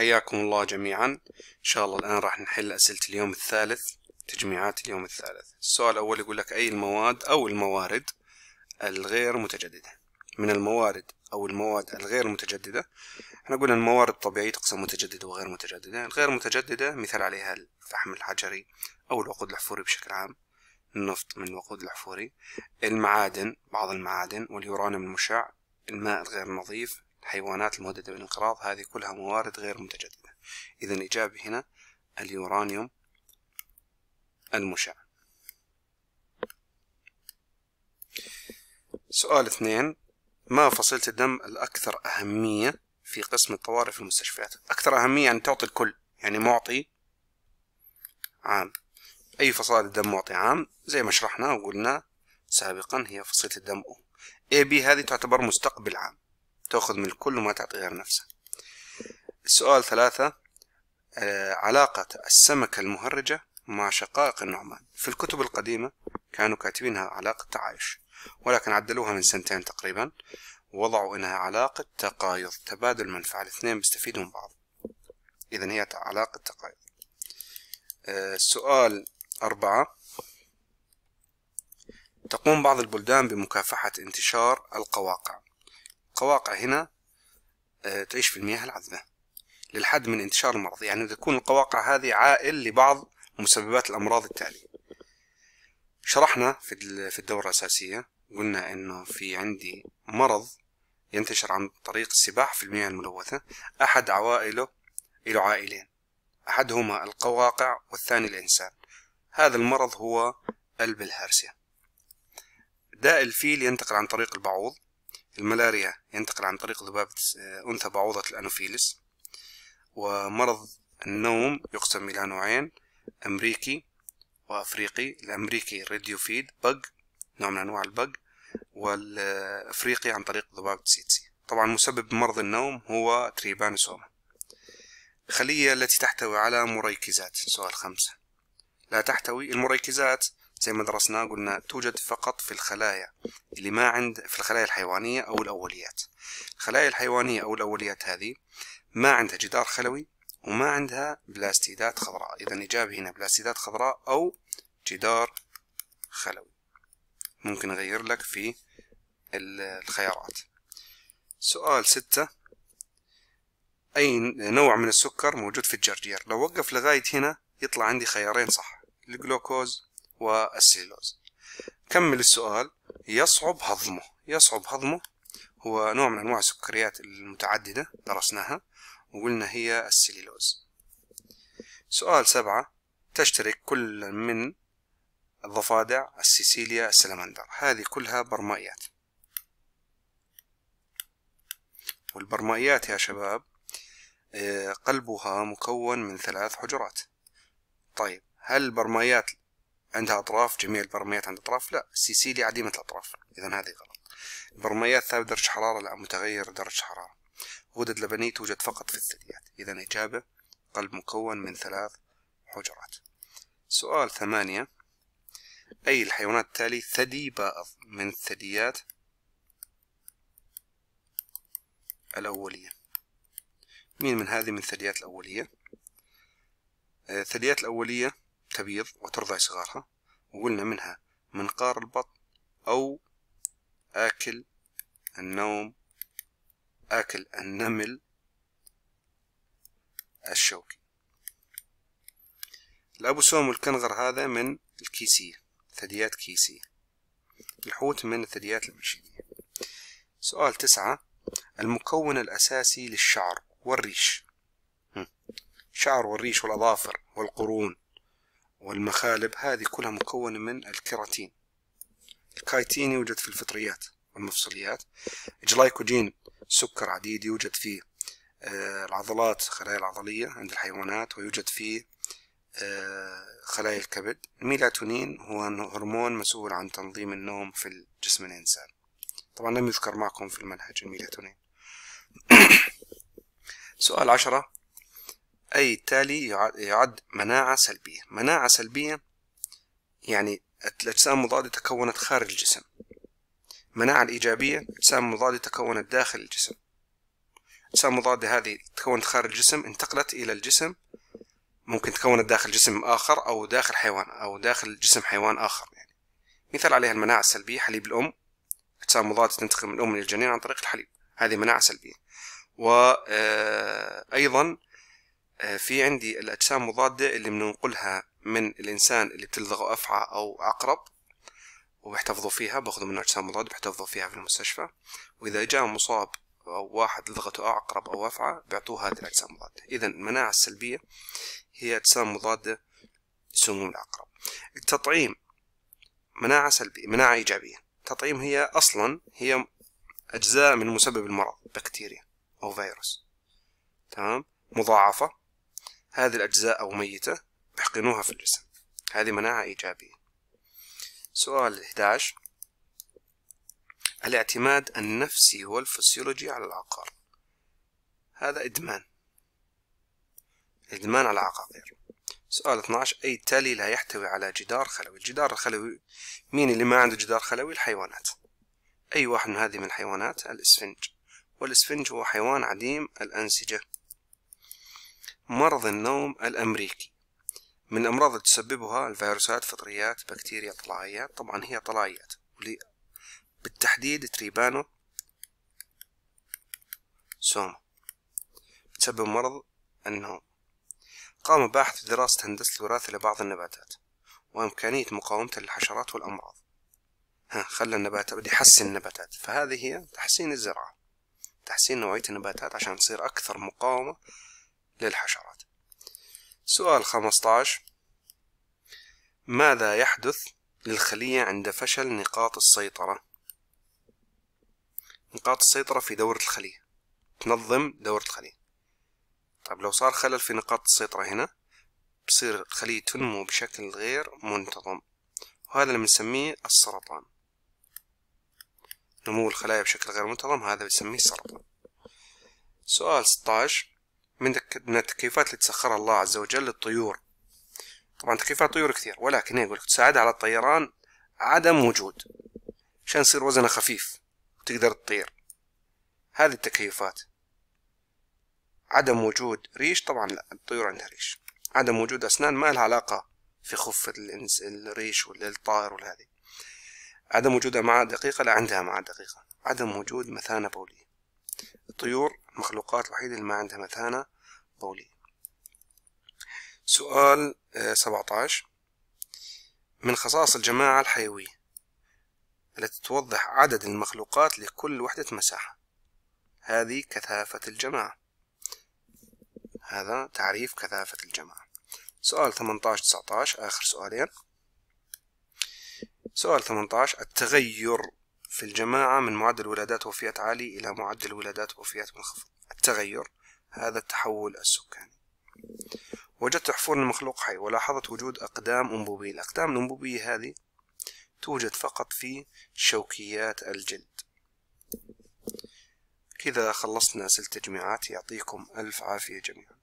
حياكم الله جميعا إن شاء الله الآن راح نحل أسئلة اليوم الثالث تجميعات اليوم الثالث السؤال الأول يقول لك أي المواد أو الموارد الغير متجددة من الموارد أو المواد الغير متجددة احنا قلنا الموارد الطبيعية تقسم متجددة وغير متجددة الغير متجددة مثال عليها الفحم الحجري أو الوقود الأحفوري بشكل عام النفط من الوقود الأحفوري المعادن بعض المعادن واليورانيوم المشع الماء الغير نظيف الحيوانات المهددة بالانقراض هذه كلها موارد غير متجددة إذا الإجابة هنا اليورانيوم المشع سؤال اثنين ما فصيلة الدم الأكثر أهمية في قسم الطوارئ في المستشفيات أكثر أهمية يعني تعطي الكل يعني معطي عام أي فصائل الدم معطي عام زي ما شرحنا وقلنا سابقا هي فصيلة الدم أم AB هذه تعتبر مستقبل عام تأخذ من الكل وما تعطي غير نفسه السؤال ثلاثة آه، علاقة السمكة المهرجة مع شقائق النعمان في الكتب القديمة كانوا كاتبينها علاقة تعايش ولكن عدلوها من سنتين تقريبا ووضعوا إنها علاقة تقايض تبادل منفعة الاثنين بيستفيدوا من بعض إذا هي علاقة تقايض آه، السؤال أربعة تقوم بعض البلدان بمكافحة انتشار القواقع القواقع هنا آه، تعيش في المياه العذبة للحد من انتشار المرض يعني تكون القواقع هذه عائل لبعض مسببات الأمراض التالية شرحنا في الدورة الأساسية قلنا أنه في عندي مرض ينتشر عن طريق السباحة في المياه الملوثة أحد عوائله له عائلين أحدهما القواقع والثاني الإنسان هذا المرض هو البلهارسيا داء الفيل ينتقل عن طريق البعوض الملاريا ينتقل يعني عن طريق ذبابة آه، أنثى بعوضة الأنوفيلس ومرض النوم يقسم إلى نوعين أمريكي وأفريقي الأمريكي ريديوفيد بق نوع من أنواع البق والأفريقي عن طريق ذبابة سيتسي طبعا مسبب مرض النوم هو تريبانوسوما الخلية التي تحتوي على مريكزات سؤال خمسة لا تحتوي المريكزات زي ما درسنا قلنا توجد فقط في الخلايا اللي ما عند في الخلايا الحيوانية أو الأوليات الخلايا الحيوانية أو الأوليات هذه ما عندها جدار خلوي وما عندها بلاستيدات خضراء إذا الإجابة هنا بلاستيدات خضراء أو جدار خلوي ممكن أغير لك في الخيارات سؤال ستة أي نوع من السكر موجود في الجرجير لو وقف لغاية هنا يطلع عندي خيارين صح الجلوكوز والسيلوز كمل السؤال يصعب هضمه يصعب هضمه هو نوع من أنواع السكريات المتعددة درسناها وقلنا هي السليلوز سؤال سبعة تشترك كل من الضفادع السيسيليا السلمندر هذه كلها برمائيات والبرمائيات يا شباب آه، قلبها مكون من ثلاث حجرات طيب هل البرمائيات عندها أطراف جميع البرميات عندها أطراف لا السيسيليا عديمة الأطراف إذا هذه غلط البرميات ثابت درجة حرارة لا متغير درجة حرارة غدد لبنية توجد فقط في الثدييات إذا إجابة قلب مكون من ثلاث حجرات سؤال ثمانية أي الحيوانات التالي ثدي بائض من الثدييات الأولية مين من هذه من الثدييات الأولية آه، الثدييات الأولية تبيض وترضع صغارها وقلنا منها منقار البطن أو آكل النوم آكل النمل الشوكي الأبوسوم والكنغر هذا من الكيسية ثدييات كيسية الحوت من الثدييات المشيدية سؤال تسعة المكون الأساسي للشعر والريش شعر والريش والأظافر والقرون والمخالب هذه كلها مكونة من الكيراتين الكايتين يوجد في الفطريات والمفصليات الجلايكوجين سكر عديد يوجد في آه، العضلات خلايا العضلية عند الحيوانات ويوجد في آه، خلايا الكبد الميلاتونين هو هرمون مسؤول عن تنظيم النوم في جسم الإنسان طبعا لم يذكر معكم في المنهج الميلاتونين سؤال عشرة أي التالي يعد مناعة سلبية مناعة سلبية يعني الأجسام المضادة تكونت خارج الجسم المناعة الإيجابية أجسام مضادة تكونت داخل الجسم أجسام مضادة هذه تكونت خارج الجسم انتقلت إلى الجسم ممكن تكونت داخل جسم آخر أو داخل حيوان أو داخل جسم حيوان آخر يعني مثال عليها المناعة السلبية حليب الأم أجسام مضادة تنتقل من الأم للجنين عن طريق الحليب هذه مناعة سلبية وأيضا آه، آه، في عندي الأجسام المضادة اللي بننقلها من الإنسان اللي بتلدغه أفعى أو عقرب وبيحتفظوا فيها باخذوا منه أجسام مضادة بيحتفظوا فيها في المستشفى وإذا جاء مصاب أو واحد لدغته عقرب أو أفعى بيعطوه هذه الأجسام المضادة إذا المناعة السلبية هي أجسام مضادة لسموم العقرب التطعيم مناعة سلبية مناعة إيجابية التطعيم هي أصلا هي أجزاء من مسبب المرض بكتيريا أو فيروس تمام مضاعفة هذه الأجزاء أو ميتة بيحقنوها في الجسم هذه مناعة إيجابية سؤال 11 الاعتماد النفسي والفسيولوجي على العقار هذا إدمان إدمان على عقاقير سؤال 12 أي تالي لا يحتوي على جدار خلوي الجدار الخلوي مين اللي ما عنده جدار خلوي الحيوانات أي واحد من هذه من الحيوانات الإسفنج والإسفنج هو حيوان عديم الأنسجة مرض النوم الأمريكي من الأمراض اللي تسببها الفيروسات فطريات بكتيريا طلائيات طبعا هي طلائيات بالتحديد تريبانو سوما بتسبب مرض النوم قام باحث دراسة هندسة الوراثة لبعض النباتات وإمكانية مقاومتها للحشرات والأمراض ها خلى النباتات بدي يحسن النباتات فهذه هي تحسين الزراعة تحسين نوعية النباتات عشان تصير أكثر مقاومة للحشرات سؤال 15 ماذا يحدث للخلية عند فشل نقاط السيطرة نقاط السيطرة في دورة الخلية تنظم دورة الخلية طيب لو صار خلل في نقاط السيطرة هنا بصير الخلية تنمو بشكل غير منتظم وهذا اللي بنسميه السرطان نمو الخلايا بشكل غير منتظم هذا بنسميه السرطان سؤال 16 من التكييفات اللي تسخرها الله عز وجل للطيور طبعا تكييفات طيور كثير ولكن إيه، يقول لك تساعد على الطيران عدم وجود عشان يصير وزنها خفيف وتقدر تطير هذه التكييفات عدم وجود ريش طبعا لا الطيور عندها ريش عدم وجود أسنان ما لها علاقة في خف الريش ولا الطائر ولا هذه عدم وجودها مع دقيقة لا عندها مع دقيقة عدم وجود مثانة بولية الطيور المخلوقات الوحيدة اللي ما عندها مثانة بولية سؤال 17 آه، من خصائص الجماعة الحيوية التي توضح عدد المخلوقات لكل وحدة مساحة هذه كثافة الجماعة هذا تعريف كثافة الجماعة سؤال 18 19 آخر سؤالين سؤال 18 التغير في الجماعة من معدل ولادات ووفيات عالي إلى معدل ولادات ووفيات منخفض التغير هذا التحول السكاني وجدت حفور المخلوق حي ولاحظت وجود أقدام أنبوبية الأقدام الأنبوبية هذه توجد فقط في شوكيات الجلد كذا خلصنا سلسلة تجميعات يعطيكم ألف عافية جميعا